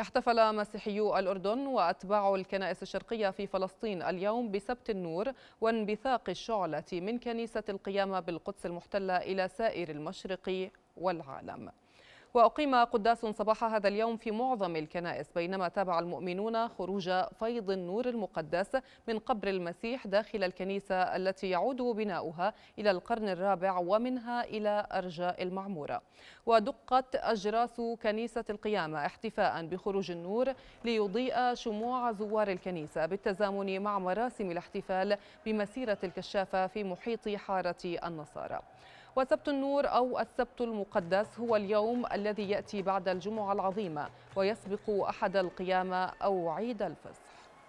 احتفل مسيحيو الأردن وأتباع الكنائس الشرقية في فلسطين اليوم بسبت النور وانبثاق الشعلة من كنيسة القيامة بالقدس المحتلة إلى سائر المشرق والعالم وأقيم قداس صباح هذا اليوم في معظم الكنائس بينما تابع المؤمنون خروج فيض النور المقدس من قبر المسيح داخل الكنيسة التي يعود بناؤها إلى القرن الرابع ومنها إلى أرجاء المعمورة ودقت أجراس كنيسة القيامة احتفاء بخروج النور ليضيء شموع زوار الكنيسة بالتزامن مع مراسم الاحتفال بمسيرة الكشافة في محيط حارة النصارى وسبت النور أو السبت المقدس هو اليوم الذي يأتي بعد الجمعة العظيمة ويسبق أحد القيامة أو عيد الفصح